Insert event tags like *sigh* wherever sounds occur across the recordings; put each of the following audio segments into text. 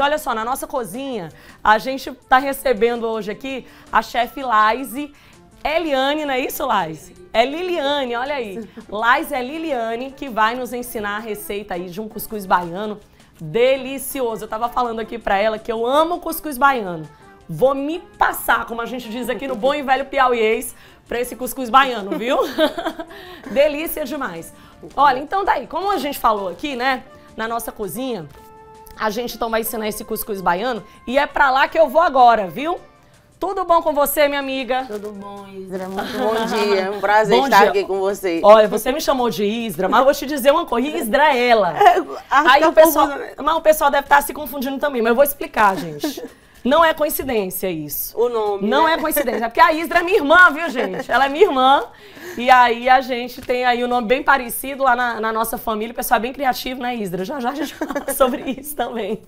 olha só, na nossa cozinha, a gente está recebendo hoje aqui a chefe Laise Eliane, não é isso, Laise? É Liliane, olha aí. *laughs* Laise é Liliane, que vai nos ensinar a receita aí de um cuscuz baiano delicioso. Eu tava falando aqui para ela que eu amo cuscuz baiano. Vou me passar, como a gente diz aqui no bom e velho Piauíês, para esse cuscuz baiano, viu? *laughs* Delícia demais. Olha, então daí, tá como a gente falou aqui, né, na nossa cozinha, a gente então vai ensinar né, esse cuscuz baiano e é para lá que eu vou agora, viu? Tudo bom com você, minha amiga? Tudo bom, Isra. Muito *laughs* bom dia. Um prazer bom estar dia. aqui com você. Olha, você me chamou de Isra, mas eu vou te dizer uma coisa. Israela. É ela. *laughs* É, ah, tá Aí o pessoal, mas o pessoal deve estar tá se confundindo também, mas eu vou explicar, gente. *laughs* Não é coincidência isso. O nome. Não né? é coincidência. É porque a Isra é minha irmã, viu, gente? Ela é minha irmã. E aí a gente tem aí um nome bem parecido lá na, na nossa família. O pessoal é bem criativo, né, Isdra? Já já a gente fala *laughs* sobre isso também.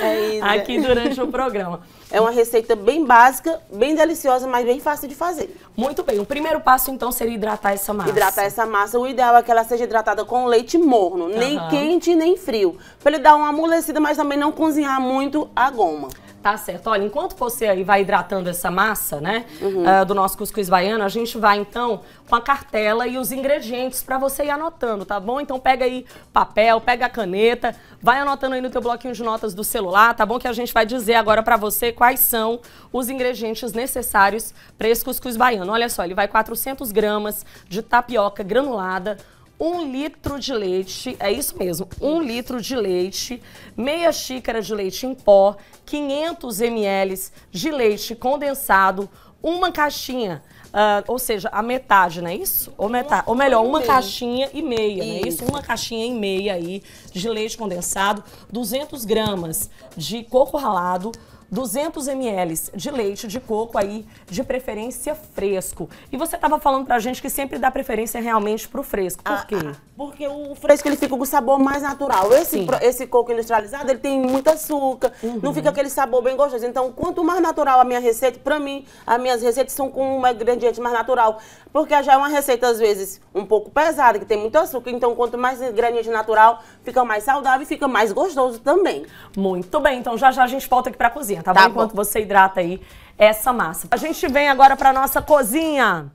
É, Isdra. Aqui durante o programa. É uma receita bem básica, bem deliciosa, mas bem fácil de fazer. Muito bem. O primeiro passo, então, seria hidratar essa massa. Hidratar essa massa. O ideal é que ela seja hidratada com leite morno, nem quente nem frio. Pra ele dar uma amolecida, mas também não cozinhar muito a goma. Tá certo. Olha, enquanto você aí vai hidratando essa massa, né, uhum. uh, do nosso cuscuz baiano, a gente vai então com a cartela e os ingredientes para você ir anotando, tá bom? Então pega aí papel, pega a caneta, vai anotando aí no teu bloquinho de notas do celular, tá bom? Que a gente vai dizer agora para você quais são os ingredientes necessários para esse cuscuz baiano. Olha só, ele vai 400 gramas de tapioca granulada, um litro de leite, é isso mesmo, um litro de leite, meia xícara de leite em pó, 500 ml de leite condensado, uma caixinha, uh, ou seja, a metade, não é isso? Ou, metade, ou melhor, uma caixinha e meia, não é isso? Uma caixinha e meia aí de leite condensado, 200 gramas de coco ralado, 200 ml de leite de coco aí, de preferência fresco. E você estava falando pra gente que sempre dá preferência realmente pro fresco. Por ah, quê? Ah. Porque o fresco ele fica com o sabor mais natural. Esse, esse coco industrializado, ele tem muito açúcar, uhum. não fica aquele sabor bem gostoso. Então, quanto mais natural a minha receita, para mim, as minhas receitas são com um ingrediente mais natural. Porque já é uma receita, às vezes, um pouco pesada, que tem muito açúcar. Então, quanto mais ingrediente natural, fica mais saudável e fica mais gostoso também. Muito bem, então já já a gente volta aqui para a cozinha, tá, tá bom? bom? Enquanto você hidrata aí essa massa. A gente vem agora para nossa cozinha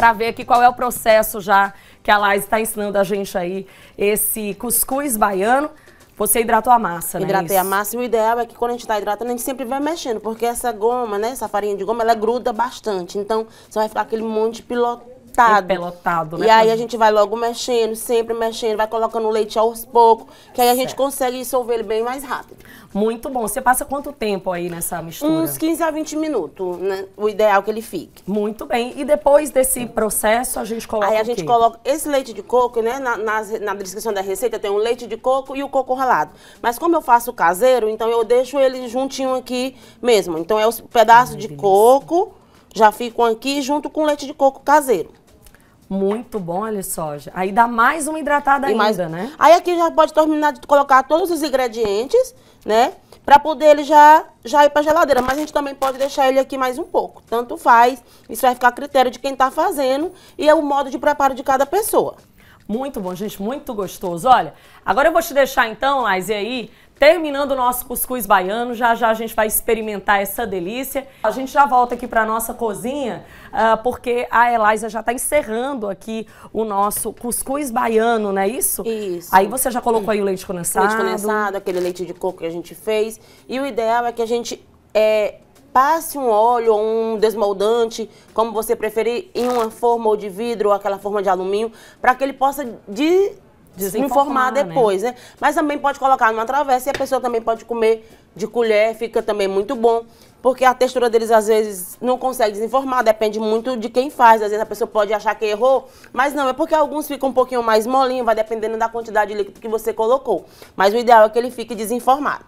para ver aqui qual é o processo já que a Laís está ensinando a gente aí, esse cuscuz baiano. Você hidratou a massa, né? Hidratei a massa e o ideal é que quando a gente está hidratando, a gente sempre vai mexendo, porque essa goma, né, essa farinha de goma, ela gruda bastante. Então, você vai ficar aquele monte de piloto lotado. pelotado, né? E aí a gente vai logo mexendo, sempre mexendo, vai colocando o leite aos poucos, que aí a gente consegue dissolver ele bem mais rápido. Muito bom. Você passa quanto tempo aí nessa mistura? Uns 15 a 20 minutos, né? O ideal que ele fique. Muito bem. E depois desse processo, a gente coloca Aí a gente coloca esse leite de coco, né? Na, na, na descrição da receita tem o um leite de coco e o coco ralado. Mas como eu faço caseiro, então eu deixo ele juntinho aqui mesmo. Então é os pedaços de coco, já ficam aqui junto com o leite de coco caseiro. Muito bom olha soja. Aí dá mais uma hidratada e ainda, mais... né? Aí aqui já pode terminar de colocar todos os ingredientes, né? Pra poder ele já, já ir pra geladeira. Mas a gente também pode deixar ele aqui mais um pouco. Tanto faz. Isso vai ficar a critério de quem tá fazendo. E é o modo de preparo de cada pessoa. Muito bom, gente, muito gostoso. Olha, agora eu vou te deixar então, Laís, e aí terminando o nosso cuscuz baiano. Já já a gente vai experimentar essa delícia. A gente já volta aqui para nossa cozinha, uh, porque a Eliza já está encerrando aqui o nosso cuscuz baiano, não é isso? Isso. Aí você já colocou aí o leite condensado. Leite condensado, aquele leite de coco que a gente fez. E o ideal é que a gente é, passe um óleo ou um desmoldante, como você preferir, em uma forma ou de vidro ou aquela forma de alumínio, para que ele possa de desinformar né? depois, né? né? Mas também pode colocar numa travessa e a pessoa também pode comer de colher, fica também muito bom. Porque a textura deles às vezes não consegue desinformar, depende muito de quem faz. Às vezes a pessoa pode achar que errou, mas não, é porque alguns ficam um pouquinho mais molinho, vai dependendo da quantidade de líquido que você colocou. Mas o ideal é que ele fique desinformado.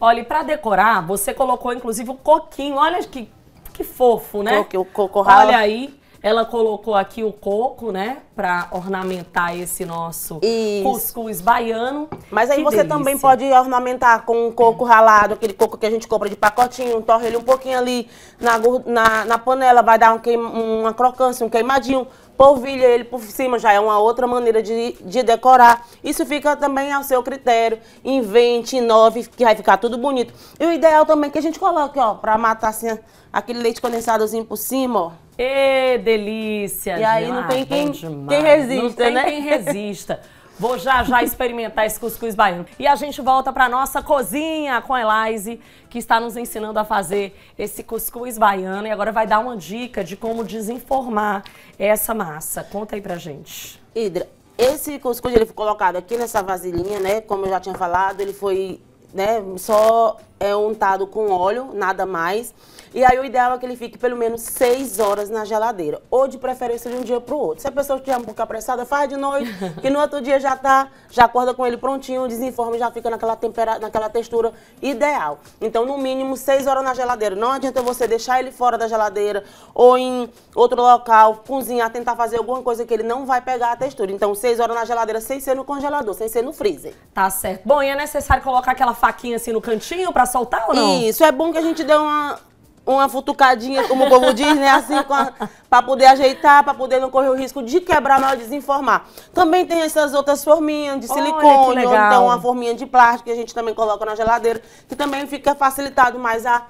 Olha, e para decorar, você colocou inclusive um coquinho. Olha que, que fofo, né? O coco, o Olha aí. Ela colocou aqui o coco, né? Pra ornamentar esse nosso Isso. cuscuz baiano. Mas aí que você delícia. também pode ornamentar com um coco ralado, aquele coco que a gente compra de pacotinho, torre ele um pouquinho ali na, na, na panela, vai dar um queima, uma crocância, um queimadinho polvilha ele por cima, já é uma outra maneira de, de decorar. Isso fica também ao seu critério. Invente, inove, que vai ficar tudo bonito. E o ideal também é que a gente coloque, ó, pra matar assim, aquele leite condensadozinho por cima, ó. Ê, é, delícia! E aí não tem quem, quem resista, não tem né? quem resista. *laughs* Vou já já experimentar esse cuscuz baiano. E a gente volta para nossa cozinha com a Elaise, que está nos ensinando a fazer esse cuscuz baiano e agora vai dar uma dica de como desenformar essa massa. Conta aí pra gente. Hidra, esse cuscuz ele foi colocado aqui nessa vasilhinha, né? Como eu já tinha falado, ele foi né? Só é untado com óleo, nada mais. E aí o ideal é que ele fique pelo menos 6 horas na geladeira. Ou de preferência de um dia para o outro. Se a pessoa estiver um pouco apressada, faz de noite, *laughs* que no outro dia já tá, já acorda com ele prontinho, desenforma já fica naquela temperatura, naquela textura ideal. Então, no mínimo, 6 horas na geladeira. Não adianta você deixar ele fora da geladeira ou em outro local, cozinhar, tentar fazer alguma coisa que ele não vai pegar a textura. Então, 6 horas na geladeira sem ser no congelador, sem ser no freezer. Tá certo. Bom, e é necessário colocar aquela faquinha assim no cantinho pra soltar ou não? Isso, é bom que a gente dê uma, uma futucadinha, como o povo diz, né? Assim, a, pra poder ajeitar, pra poder não correr o risco de quebrar na é desinformar. desenformar. Também tem essas outras forminhas de silicone, ou então uma forminha de plástico que a gente também coloca na geladeira, que também fica facilitado mais a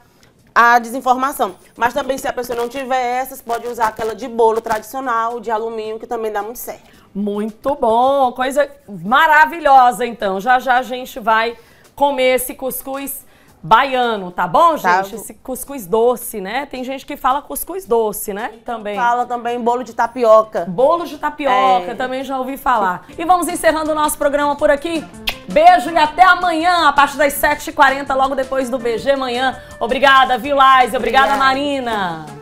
a desinformação. Mas também, se a pessoa não tiver essas, pode usar aquela de bolo tradicional, de alumínio, que também dá muito certo. Muito bom, coisa maravilhosa, então. Já já a gente vai comer esse cuscuz baiano, tá bom, tá gente? Tá. Esse cuscuz doce, né? Tem gente que fala cuscuz doce, né? Também. Fala também bolo de tapioca. Bolo de tapioca, é. também já ouvi falar. E vamos encerrando o nosso programa por aqui. Beijo e até amanhã, a partir das 7h40, logo depois do BG Manhã. Obrigada, Vilais. Obrigada, Obrigada. Marina.